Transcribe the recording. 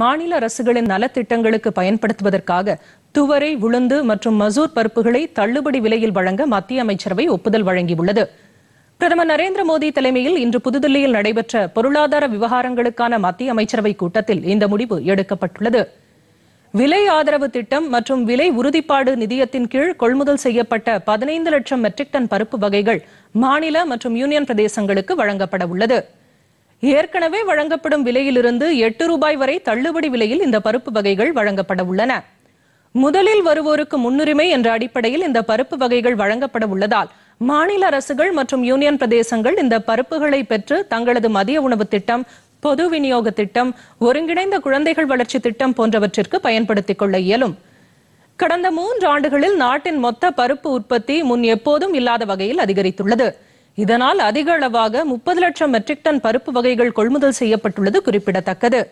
மாநில அரசுகளின் நலத்திட்டங்களுக்கு பயன்படுத்துவதற்காக துவரை உளுந்து மற்றும் மசூர் பருப்புகளை தள்ளுபடி விலையில் வழங்க மத்திய அமைச்சரவை ஒப்புதல் வழங்கியுள்ளது பிரதமர் நரேந்திர மோடி தலைமையில் இன்று புதுதில்லியில் நடைபெற்ற பொருளாதார விவகாரங்களுக்கான மத்திய அமைச்சரவை கூட்டத்தில் இந்த முடிவு எடுக்கப்பட்டுள்ளது விலை ஆதரவு திட்டம் மற்றும் விலை உறுதிப்பாடு நிதியத்தின் கீழ் கொள்முதல் செய்யப்பட்ட பதினைந்து லட்சம் மெட்ரிக் டன் பருப்பு வகைகள் மாநில மற்றும் யூனியன் பிரதேசங்களுக்கு வழங்கப்பட உள்ளது ஏற்கனவே வழங்கப்படும் விலையிலிருந்து எட்டு ரூபாய் வரை தள்ளுபடி விலையில் இந்த பருப்பு வகைகள் வழங்கப்பட உள்ளன முதலில் வருவோருக்கு முன்னுரிமை என்ற அடிப்படையில் இந்த பருப்பு வகைகள் வழங்கப்பட உள்ளதால் மாநில அரசுகள் மற்றும் யூனியன் பிரதேசங்கள் இந்த பருப்புகளை பெற்று தங்களது மதிய உணவு திட்டம் பொது விநியோக திட்டம் ஒருங்கிணைந்த குழந்தைகள் வளர்ச்சி திட்டம் போன்றவற்றிற்கு பயன்படுத்திக் கொள்ள இயலும் கடந்த மூன்று ஆண்டுகளில் நாட்டின் மொத்த பருப்பு உற்பத்தி முன் எப்போதும் இல்லாத வகையில் அதிகரித்துள்ளது இதனால் அதிக அளவாக முப்பது லட்சம் மெட்ரிக் டன் பருப்பு வகைகள் கொள்முதல் செய்யப்பட்டுள்ளது குறிப்பிடத்தக்கது